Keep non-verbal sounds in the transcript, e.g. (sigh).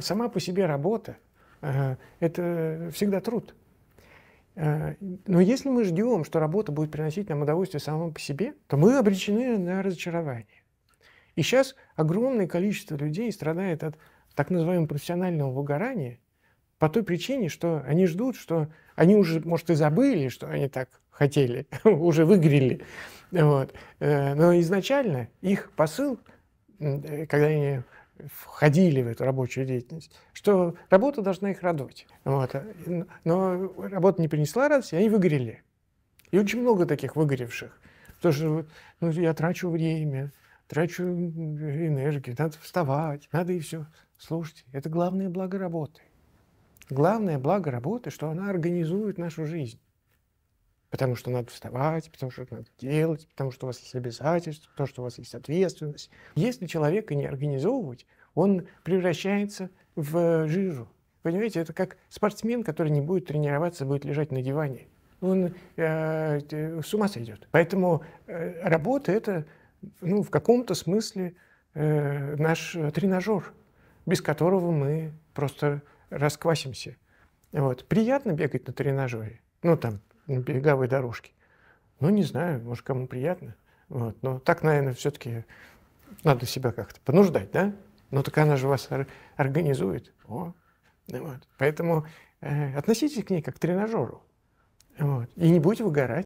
Сама по себе работа – это всегда труд. А, но если мы ждем, что работа будет приносить нам удовольствие самому по себе, то мы обречены на разочарование. И сейчас огромное количество людей страдает от так называемого профессионального выгорания по той причине, что они ждут, что они уже, может, и забыли, что они так хотели, (laughs) уже выгорели. Вот. Э, но изначально их посыл, э, когда они входили в эту рабочую деятельность, что работа должна их радовать. Вот. Но работа не принесла радости, они выгорели. И очень много таких выгоревших. Потому что ну, я трачу время, трачу энергию, надо вставать, надо и все. Слушайте, это главное благо работы. Главное благо работы, что она организует нашу жизнь потому что надо вставать, потому что надо делать, потому что у вас есть обязательства, потому что у вас есть ответственность. Если человека не организовывать, он превращается в э, жижу. Понимаете, это как спортсмен, который не будет тренироваться, будет лежать на диване. Он э, с ума сойдет. Поэтому э, работа это, ну, в каком-то смысле э, наш тренажер, без которого мы просто расквасимся. Вот. Приятно бегать на тренажере. Ну, там, на береговой дорожке. Ну, не знаю, может, кому приятно. Вот. Но так, наверное, все-таки надо себя как-то понуждать, да? Ну, так она же вас организует. О, ну вот. Поэтому э, относитесь к ней как к тренажеру. Вот. И не будете выгорать.